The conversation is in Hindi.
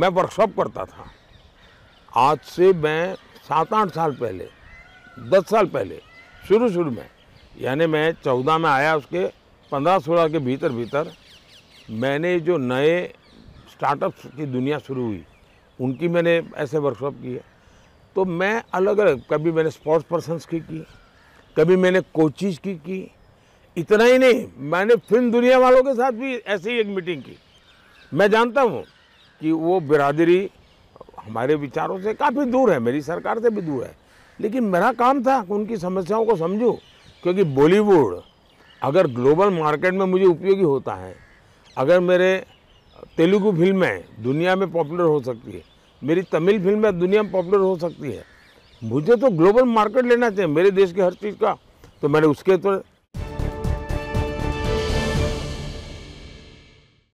मैं वर्कशॉप करता था आज से मैं सात आठ साल पहले दस साल पहले शुरू शुरू में यानी मैं चौदह में आया उसके पंद्रह सोलह के भीतर भीतर मैंने जो नए स्टार्टअप्स की दुनिया शुरू हुई उनकी मैंने ऐसे वर्कशॉप किए तो मैं अलग अलग कभी मैंने स्पोर्ट्स पर्सनस की की कभी मैंने कोचिज की की इतना ही नहीं मैंने फिल्म दुनिया वालों के साथ भी ऐसी ही एक मीटिंग की मैं जानता हूँ कि वो बिरादरी हमारे विचारों से काफ़ी दूर है मेरी सरकार से भी दूर है लेकिन मेरा काम था कि उनकी समस्याओं को समझूं क्योंकि बॉलीवुड अगर ग्लोबल मार्केट में मुझे उपयोगी होता है अगर मेरे तेलुगु फिल्में दुनिया में पॉपुलर हो सकती है मेरी तमिल फिल्में दुनिया में पॉपुलर हो सकती है मुझे तो ग्लोबल मार्केट लेना चाहिए मेरे देश की हर चीज़ का तो मैंने उसके तो